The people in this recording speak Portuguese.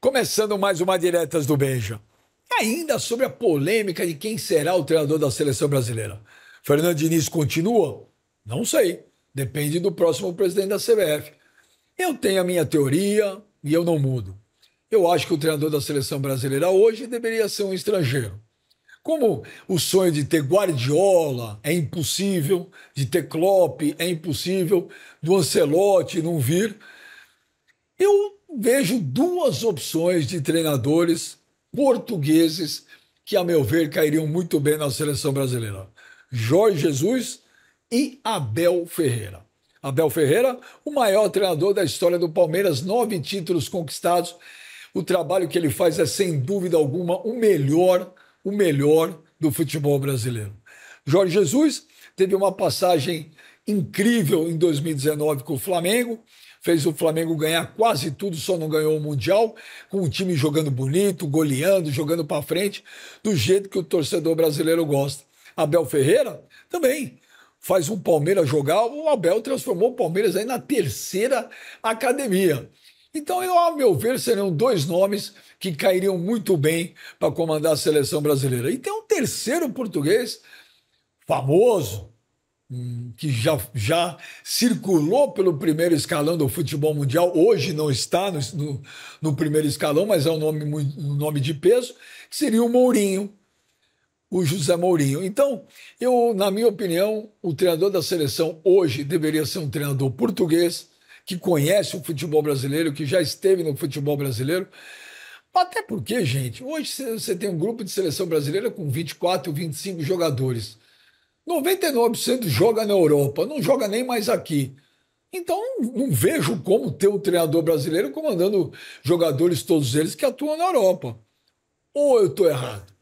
Começando mais uma Diretas do Benjam, Ainda sobre a polêmica de quem será o treinador da seleção brasileira. Fernando Diniz continua? Não sei. Depende do próximo presidente da CBF. Eu tenho a minha teoria e eu não mudo. Eu acho que o treinador da seleção brasileira hoje deveria ser um estrangeiro. Como o sonho de ter Guardiola é impossível, de ter Klopp é impossível, do Ancelotti não vir, eu vejo duas opções de treinadores portugueses que, a meu ver, cairiam muito bem na seleção brasileira: Jorge Jesus e Abel Ferreira. Abel Ferreira, o maior treinador da história do Palmeiras, nove títulos conquistados. O trabalho que ele faz é, sem dúvida alguma, o melhor o melhor do futebol brasileiro. Jorge Jesus teve uma passagem incrível em 2019 com o Flamengo, fez o Flamengo ganhar quase tudo, só não ganhou o Mundial, com o time jogando bonito, goleando, jogando para frente, do jeito que o torcedor brasileiro gosta. Abel Ferreira também faz um Palmeiras jogar, o Abel transformou o Palmeiras aí na terceira academia. Então, eu, ao meu ver, seriam dois nomes que cairiam muito bem para comandar a seleção brasileira. E tem um terceiro português famoso, hum, que já, já circulou pelo primeiro escalão do futebol mundial, hoje não está no, no, no primeiro escalão, mas é um nome, um nome de peso, que seria o Mourinho, o José Mourinho. Então, eu, na minha opinião, o treinador da seleção hoje deveria ser um treinador português, que conhece o futebol brasileiro, que já esteve no futebol brasileiro. Até porque, gente, hoje você tem um grupo de seleção brasileira com 24, 25 jogadores. 99% joga na Europa, não joga nem mais aqui. Então, não vejo como ter um treinador brasileiro comandando jogadores, todos eles que atuam na Europa. Ou eu estou errado?